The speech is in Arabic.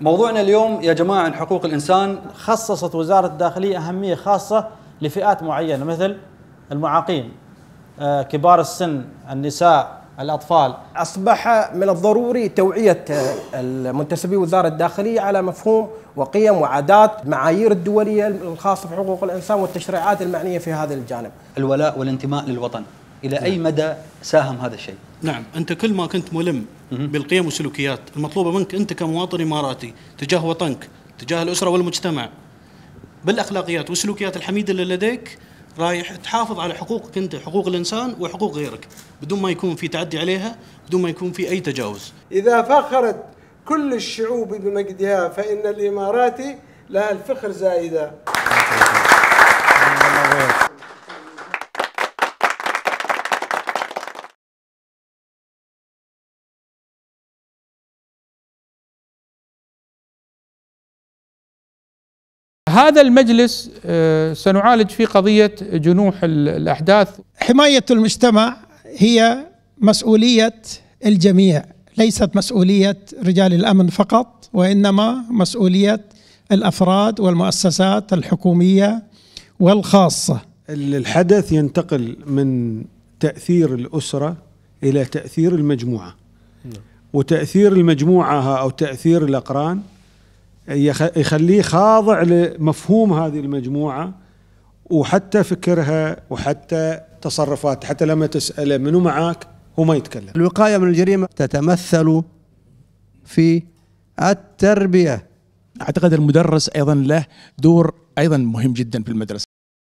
موضوعنا اليوم يا جماعة عن حقوق الإنسان خصصت وزارة الداخلية أهمية خاصة لفئات معينة مثل المعاقين آه، كبار السن النساء الأطفال أصبح من الضروري توعية آه، المنتسبي وزارة الداخلية على مفهوم وقيم وعادات معايير الدولية الخاصة في حقوق الإنسان والتشريعات المعنية في هذا الجانب الولاء والانتماء للوطن إلى نعم. أي مدى ساهم هذا الشيء؟ نعم أنت كل ما كنت ملم بالقيم والسلوكيات المطلوبه منك انت كمواطن اماراتي تجاه وطنك تجاه الاسره والمجتمع بالاخلاقيات والسلوكيات الحميده اللي لديك رايح تحافظ على حقوقك انت حقوق الانسان وحقوق غيرك بدون ما يكون في تعدي عليها بدون ما يكون في اي تجاوز اذا فخرت كل الشعوب بمجدها فان الاماراتي لها الفخر زائدا هذا المجلس آه، سنعالج فيه قضية جنوح الأحداث حماية المجتمع هي مسؤولية الجميع ليست مسؤولية رجال الأمن فقط وإنما مسؤولية الأفراد والمؤسسات الحكومية والخاصة الحدث ينتقل من تأثير الأسرة إلى تأثير المجموعة نعم. وتأثير المجموعة أو تأثير الأقران يخليه خاضع لمفهوم هذه المجموعة وحتى فكرها وحتى تصرفاتها حتى لما تسأله منو معاك هو ما يتكلم الوقاية من الجريمة تتمثل في التربية أعتقد المدرس أيضا له دور أيضا مهم جدا في المدرسة